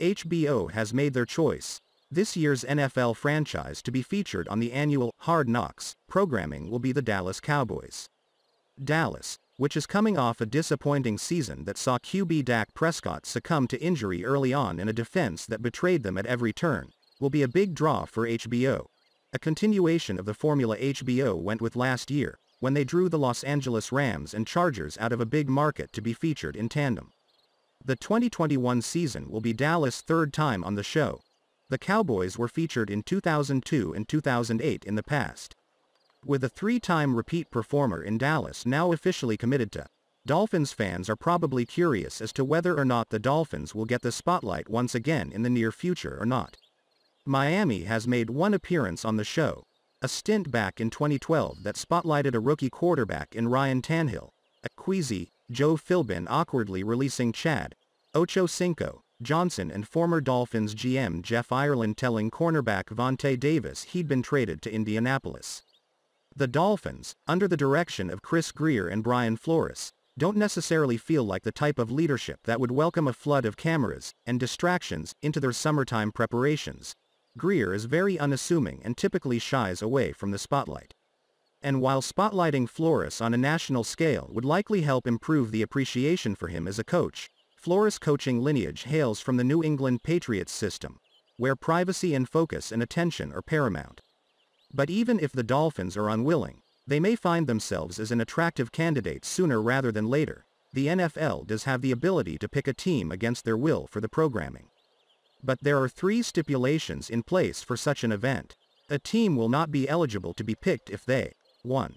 HBO has made their choice. This year's NFL franchise to be featured on the annual Hard Knocks programming will be the Dallas Cowboys. Dallas, which is coming off a disappointing season that saw QB Dak Prescott succumb to injury early on in a defense that betrayed them at every turn, will be a big draw for HBO. A continuation of the formula HBO went with last year, when they drew the Los Angeles Rams and Chargers out of a big market to be featured in tandem. The 2021 season will be Dallas' third time on the show. The Cowboys were featured in 2002 and 2008 in the past. With a three-time repeat performer in Dallas now officially committed to, Dolphins fans are probably curious as to whether or not the Dolphins will get the spotlight once again in the near future or not. Miami has made one appearance on the show, a stint back in 2012 that spotlighted a rookie quarterback in Ryan Tanhill, a queasy, Joe Philbin awkwardly releasing Chad, Ocho Cinco, Johnson and former Dolphins GM Jeff Ireland telling cornerback Vontae Davis he'd been traded to Indianapolis. The Dolphins, under the direction of Chris Greer and Brian Flores, don't necessarily feel like the type of leadership that would welcome a flood of cameras and distractions into their summertime preparations. Greer is very unassuming and typically shies away from the spotlight and while spotlighting Flores on a national scale would likely help improve the appreciation for him as a coach, Flores' coaching lineage hails from the New England Patriots system, where privacy and focus and attention are paramount. But even if the Dolphins are unwilling, they may find themselves as an attractive candidate sooner rather than later, the NFL does have the ability to pick a team against their will for the programming. But there are three stipulations in place for such an event. A team will not be eligible to be picked if they 1.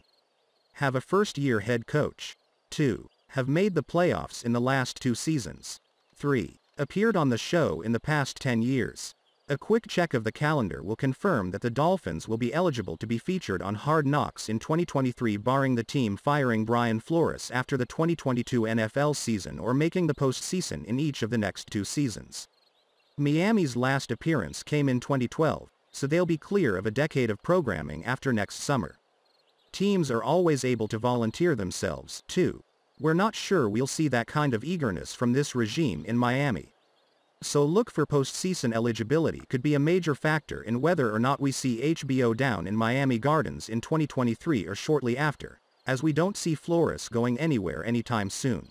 Have a first-year head coach. 2. Have made the playoffs in the last two seasons. 3. Appeared on the show in the past 10 years. A quick check of the calendar will confirm that the Dolphins will be eligible to be featured on Hard Knocks in 2023 barring the team firing Brian Flores after the 2022 NFL season or making the postseason in each of the next two seasons. Miami's last appearance came in 2012, so they'll be clear of a decade of programming after next summer. Teams are always able to volunteer themselves, too. We're not sure we'll see that kind of eagerness from this regime in Miami. So look for postseason eligibility could be a major factor in whether or not we see HBO down in Miami Gardens in 2023 or shortly after, as we don't see Flores going anywhere anytime soon.